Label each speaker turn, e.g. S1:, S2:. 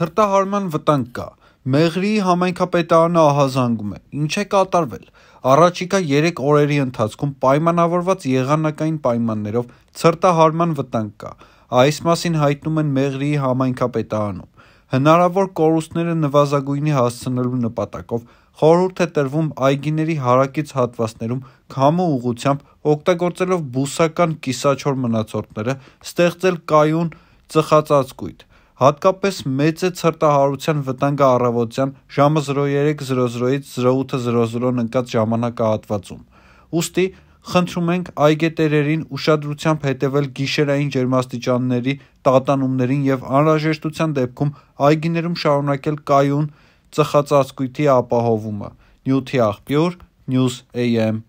S1: Թրտահարման վտանգ կա։ Մեղրի համայնքապետարանը ահազանգում է։ Ինչ է կատարվել։ Առաջիկա 3 օրերի ընթացքում պայմանավորված եղանակային պայմաններով ցրտահարման վտանգ կա։ Այս մասին հայտնում են Մեղրի համայնքապետարանում։ Հնարավոր կորուստները նվազագույնի հասցնելու նպատակով խորհուրդ է տրվում այգիների հարակից հատվածներում քամու ուղությամբ օգտագործելով բուսական կիսաչոր մնացորդները ստեղծել կայուն ծխածածկույթ։ Հատկապես մեծ է ցրտահարության վտանգը առավոտյան ժամը 03:00-ից 08:00-ն ընկած ժամանակահատվածում։ Ոստի խնդրում ենք այգետերերին ուշադրությամբ հետևել գիշերային ջերմաստիճանների տատանումներին եւ անհրաժեշտության դեպքում այգիներում շարունակել կայուն ծխածածկույթի ապահովումը։ Նյութի աղբյուր News AM